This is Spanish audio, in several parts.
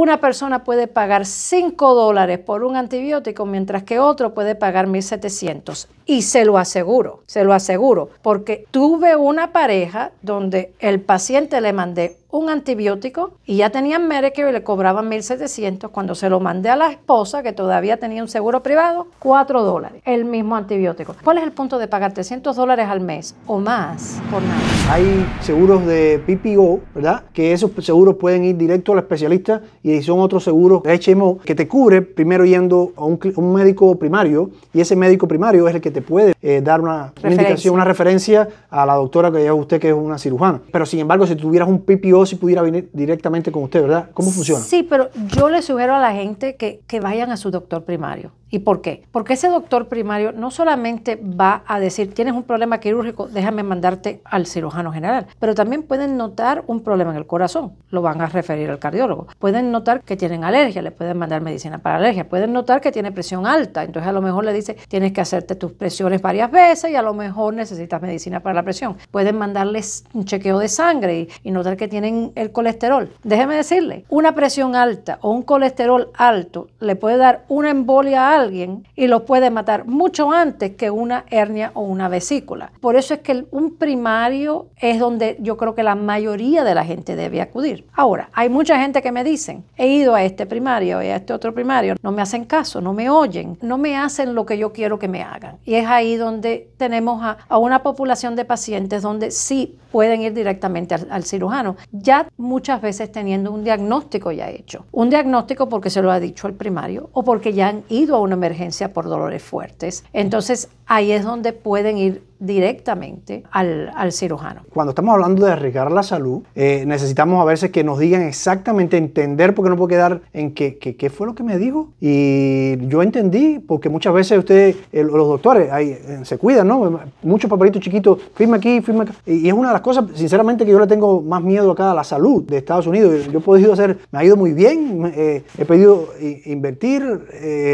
Una persona puede pagar 5 dólares por un antibiótico, mientras que otro puede pagar 1.700. Y se lo aseguro, se lo aseguro, porque tuve una pareja donde el paciente le mandé un antibiótico y ya tenían Medicare y le cobraban 1.700. Cuando se lo mandé a la esposa, que todavía tenía un seguro privado, 4 dólares, el mismo antibiótico. ¿Cuál es el punto de pagar 300 dólares al mes o más por nada? Hay seguros de PPO, ¿verdad? Que esos seguros pueden ir directo al especialista y son otros seguros HMO que te cubre primero yendo a un, un médico primario y ese médico primario es el que te puede eh, dar una, indicación, una referencia a la doctora que ya usted que es una cirujana. Pero sin embargo, si tuvieras un PPO, si pudiera venir directamente con usted, ¿verdad? ¿Cómo funciona? Sí, pero yo le sugiero a la gente que, que vayan a su doctor primario. ¿Y por qué? Porque ese doctor primario no solamente va a decir, tienes un problema quirúrgico, déjame mandarte al cirujano general, pero también pueden notar un problema en el corazón, lo van a referir al cardiólogo. Pueden notar que tienen alergia, le pueden mandar medicina para alergia. Pueden notar que tiene presión alta, entonces a lo mejor le dice, tienes que hacerte tus presiones varias veces y a lo mejor necesitas medicina para la presión. Pueden mandarles un chequeo de sangre y, y notar que tienen el colesterol. Déjeme decirle, una presión alta o un colesterol alto le puede dar una embolia alta alguien y lo puede matar mucho antes que una hernia o una vesícula. Por eso es que un primario es donde yo creo que la mayoría de la gente debe acudir. Ahora, hay mucha gente que me dicen, he ido a este primario y a este otro primario, no me hacen caso, no me oyen, no me hacen lo que yo quiero que me hagan. Y es ahí donde tenemos a, una población de pacientes donde sí pueden ir directamente al, cirujano, ya muchas veces teniendo un diagnóstico ya hecho. Un diagnóstico porque se lo ha dicho el primario o porque ya han ido a un una emergencia por dolores fuertes. Entonces ahí es donde pueden ir directamente al, al, cirujano. Cuando estamos hablando de arriesgar la salud, eh, necesitamos a veces que nos digan exactamente, entender, porque no puedo quedar en qué, qué, fue lo que me dijo. Y yo entendí, porque muchas veces ustedes, eh, los doctores, ahí, eh, se cuidan, ¿no? Muchos papelitos chiquitos, firma aquí, firma acá. Y, es una de las cosas, sinceramente, que yo le tengo más miedo acá a la salud de Estados Unidos. Yo he podido hacer, me ha ido muy bien, he podido invertir,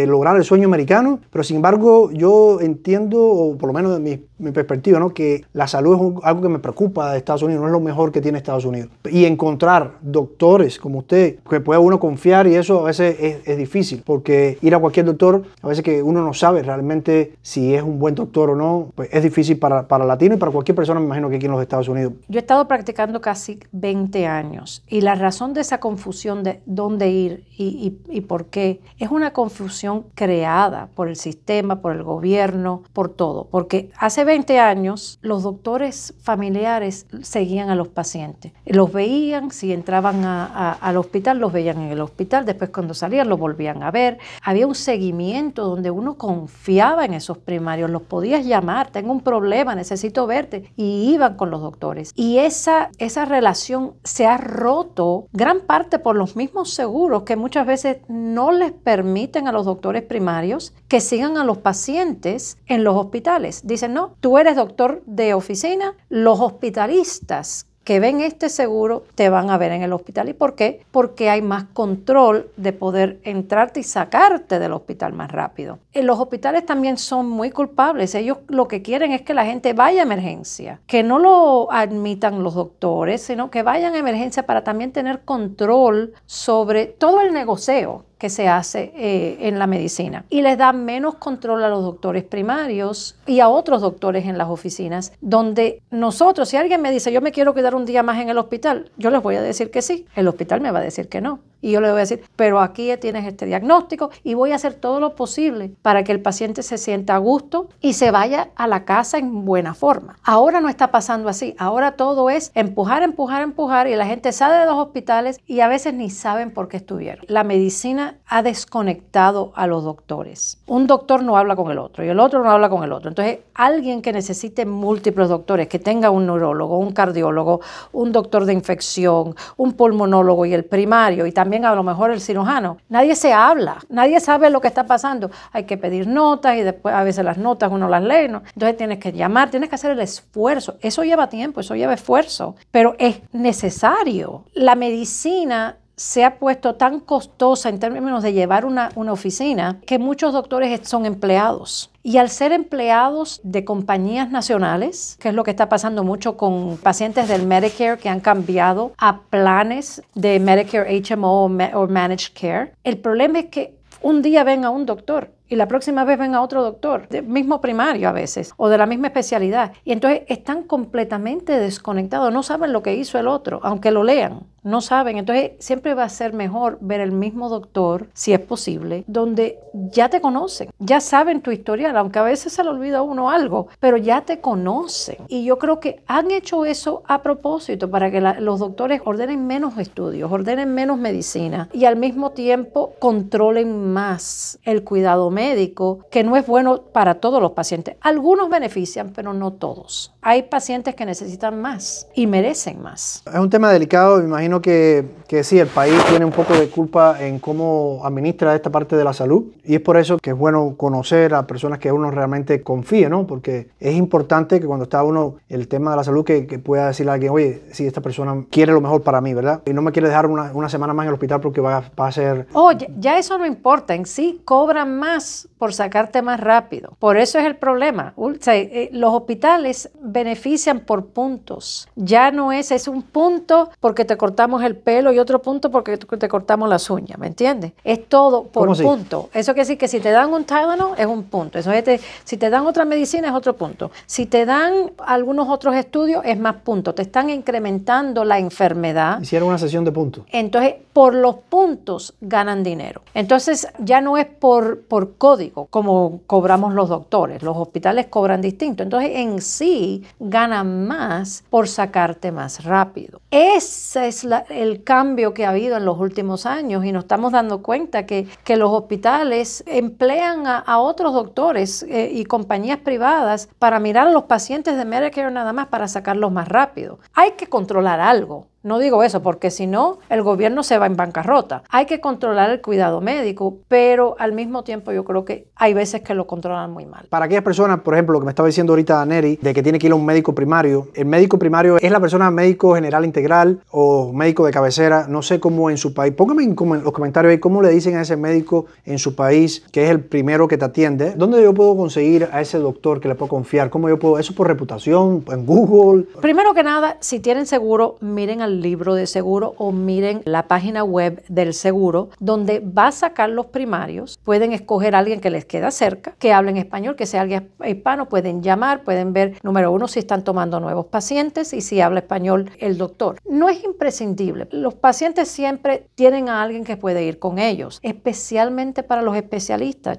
lograr el sueño americano, pero sin embargo yo entiendo, o por lo menos mi, perspectiva, ¿no? que la salud es algo que me preocupa de Estados Unidos, no es lo mejor que tiene Estados Unidos. Y encontrar doctores como usted, que pueda uno confiar y eso a veces es, difícil, porque ir a cualquier doctor, a veces que uno no sabe realmente si es un buen doctor o no, pues es difícil para, para latino y para cualquier persona, me imagino que aquí en los Estados Unidos. Yo he estado practicando casi 20 años y la razón de esa confusión de dónde ir y, y, y por qué es una confusión creada por el sistema, por el gobierno, por todo, porque hace 20 años, los doctores familiares seguían a los pacientes. Los veían, si entraban al hospital, los veían en el hospital, después cuando salían los volvían a ver. Había un seguimiento donde uno confiaba en esos primarios, los podías llamar, tengo un problema, necesito verte, y iban con los doctores. Y esa, esa relación se ha roto gran parte por los mismos seguros que muchas veces no les permiten a los doctores primarios que sigan a los pacientes en los hospitales. Dicen, no, tú eres doctor de oficina, los hospitalistas que ven este seguro te van a ver en el hospital. ¿Y por qué? Porque hay más control de poder entrarte y sacarte del hospital más rápido. En eh, los hospitales también son muy culpables. Ellos lo que quieren es que la gente vaya a emergencia, que no lo admitan los doctores, sino que vayan a emergencia para también tener control sobre todo el negocio que se hace eh, en la medicina. Y les da menos control a los doctores primarios y a otros doctores en las oficinas, donde nosotros, si alguien me dice, yo me quiero quedar un día más en el hospital, yo les voy a decir que sí, el hospital me va a decir que no y yo le voy a decir, pero aquí tienes este diagnóstico y voy a hacer todo lo posible para que el paciente se sienta a gusto y se vaya a la casa en buena forma. Ahora no está pasando así, ahora todo es empujar, empujar, empujar y la gente sale de los hospitales y a veces ni saben por qué estuvieron. La medicina ha desconectado a los doctores. Un doctor no habla con el otro y el otro no habla con el otro. Entonces, alguien que necesite múltiples doctores, que tenga un neurólogo, un cardiólogo, un doctor de infección, un pulmonólogo y el primario y también venga a lo mejor el cirujano. Nadie se habla, nadie sabe lo que está pasando. Hay que pedir notas y después a veces las notas uno las lee, ¿no? Entonces tienes que llamar, tienes que hacer el esfuerzo. Eso lleva tiempo, eso lleva esfuerzo, pero es necesario. La medicina se ha puesto tan costosa en términos de llevar una, oficina que muchos doctores son empleados. Y al ser empleados de compañías nacionales, que es lo que está pasando mucho con pacientes del Medicare que han cambiado a planes de Medicare HMO o Managed Care, el problema es que un día ven a un doctor y la próxima vez ven a otro doctor, del mismo primario a veces, o de la misma especialidad. Y entonces están completamente desconectados, no saben lo que hizo el otro, aunque lo lean no saben. Entonces siempre va a ser mejor ver el mismo doctor, si es posible, donde ya te conocen, ya saben tu historial, aunque a veces se le olvida uno algo, pero ya te conocen. Y yo creo que han hecho eso a propósito para que los doctores ordenen menos estudios, ordenen menos medicina y al mismo tiempo controlen más el cuidado médico, que no es bueno para todos los pacientes. Algunos benefician, pero no todos. Hay pacientes que necesitan más y merecen más. Es un tema delicado, me imagino que, sí, el país tiene un poco de culpa en cómo administra esta parte de la salud y es por eso que es bueno conocer a personas que uno realmente confíe, ¿no? Porque es importante que cuando está uno el tema de la salud que, pueda decirle a alguien, oye, si esta persona quiere lo mejor para mí, ¿verdad? Y no me quiere dejar una, una semana más en el hospital porque va, a ser... Oye, oh, ya, eso no importa, en sí cobran más por sacarte más rápido. Por eso es el problema. O sea, eh, los hospitales benefician por puntos. Ya no es, es un punto porque te cortaron el pelo y otro punto porque te cortamos las uñas, ¿me entiendes? Es todo por punto. Eso quiere decir que si te dan un Tylenol es un punto. Eso este, si te dan otra medicina es otro punto. Si te dan algunos otros estudios es más punto. Te están incrementando la enfermedad. Hicieron una sesión de puntos. Entonces, por los puntos ganan dinero. Entonces, ya no es por, por código como cobramos los doctores. Los hospitales cobran distinto. Entonces, en sí ganan más por sacarte más rápido. Esa es la el cambio que ha habido en los últimos años y nos estamos dando cuenta que, los hospitales emplean a, otros doctores eh, y compañías privadas para mirar a los pacientes de Medicare nada más para sacarlos más rápido. Hay que controlar algo. No digo eso porque si no, el gobierno se va en bancarrota. Hay que controlar el cuidado médico, pero al mismo tiempo yo creo que hay veces que lo controlan muy mal. Para aquellas personas, por ejemplo, lo que me estaba diciendo ahorita Neri, de que tiene que ir a un médico primario, el médico primario es la persona médico general integral o médico de cabecera, no sé cómo en su país. Póngame en los comentarios ahí cómo le dicen a ese médico en su país que es el primero que te atiende. ¿Dónde yo puedo conseguir a ese doctor que le puedo confiar? ¿Cómo yo puedo? Eso por reputación, en Google. Primero que nada, si tienen seguro, miren al libro de seguro o miren la página web del seguro, donde va a sacar los primarios. Pueden escoger a alguien que les queda cerca, que hable en español, que sea alguien hispano, pueden llamar, pueden ver, número uno, si están tomando nuevos pacientes y si habla español el doctor. No es imprescindible. Los pacientes siempre tienen a alguien que puede ir con ellos, especialmente para los especialistas.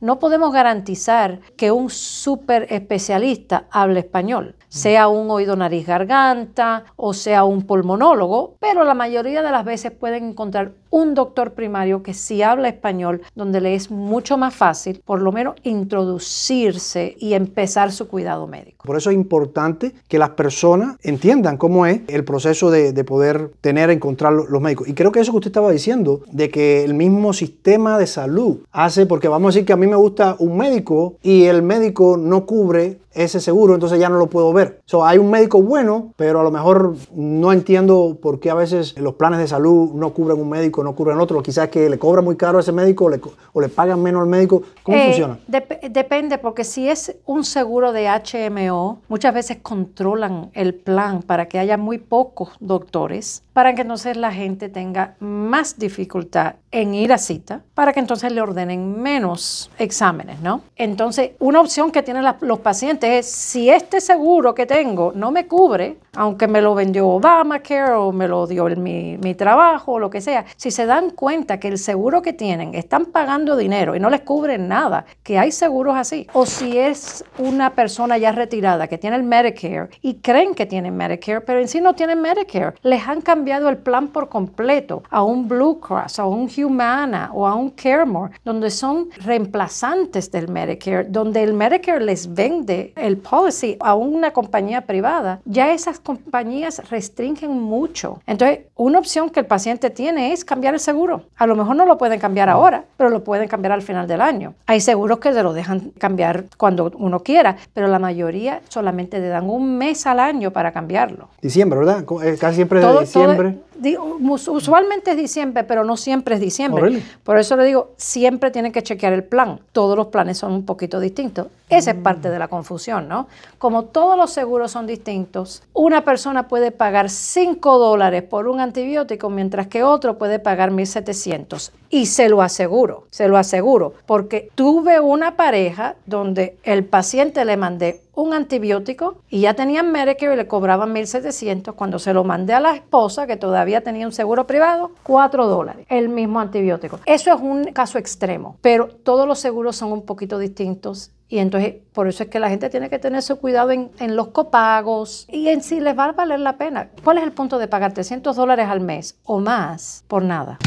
no podemos garantizar que un super especialista hable español, mm. sea un oído, nariz, garganta o sea un monólogo, pero la mayoría de las veces pueden encontrar un doctor primario que sí habla español, donde le es mucho más fácil, por lo menos, introducirse y empezar su cuidado médico. Por eso es importante que las personas entiendan cómo es el proceso de, poder tener, encontrar los médicos. Y creo que eso que usted estaba diciendo, de que el mismo sistema de salud hace, porque vamos a decir que a mí me gusta un médico y el médico no cubre ese seguro, entonces ya no lo puedo ver. hay un médico bueno, pero a lo mejor no entiende porque por qué a veces los planes de salud no cubren un médico, no cubren otro. Quizás que le cobra muy caro a ese médico o le, o le pagan menos al médico. ¿Cómo eh, funciona? depende, porque si es un seguro de HMO, muchas veces controlan el plan para que haya muy pocos doctores, para que entonces la gente tenga más dificultad en ir a cita, para que entonces le ordenen menos exámenes, ¿no? Entonces, una opción que tienen los pacientes es, si este seguro que tengo no me cubre, aunque me lo vendió Obama, o me lo dio mi, mi trabajo o lo que sea, si se dan cuenta que el seguro que tienen están pagando dinero y no les cubren nada, que hay seguros así, o si es una persona ya retirada que tiene el Medicare y creen que tienen Medicare, pero en sí no tienen Medicare, les han cambiado el plan por completo a un Blue Cross, a un Humana o a un Caremore, donde son reemplazantes del Medicare, donde el Medicare les vende el policy a una compañía privada, ya esas compañías restringen mucho. Entonces, una opción que el paciente tiene es cambiar el seguro. A lo mejor no lo pueden cambiar ah. ahora, pero lo pueden cambiar al final del año. Hay seguros que se lo dejan cambiar cuando uno quiera, pero la mayoría solamente te dan un mes al año para cambiarlo. Diciembre, ¿verdad? Eh, casi siempre es de diciembre. usualmente es diciembre, pero no siempre es diciembre. Oh, Por eso le digo, siempre tienen que chequear el plan. Todos los planes son un poquito distintos. Esa es parte mm. de la confusión, ¿no? Como todos los seguros son distintos, una persona puede pagar 5 dólares por un antibiótico, mientras que otro puede pagar 1.700. Y se lo aseguro, se lo aseguro, porque tuve una pareja donde el paciente le mandé un antibiótico y ya tenían Medicare y le cobraban 1.700. Cuando se lo mandé a la esposa, que todavía tenía un seguro privado, 4 dólares, el mismo antibiótico. Eso es un caso extremo, pero todos los seguros son un poquito distintos y entonces, por eso es que la gente tiene que tener su cuidado en, en, los copagos y en si les va a valer la pena. ¿Cuál es el punto de pagar 300 dólares al mes o más por nada?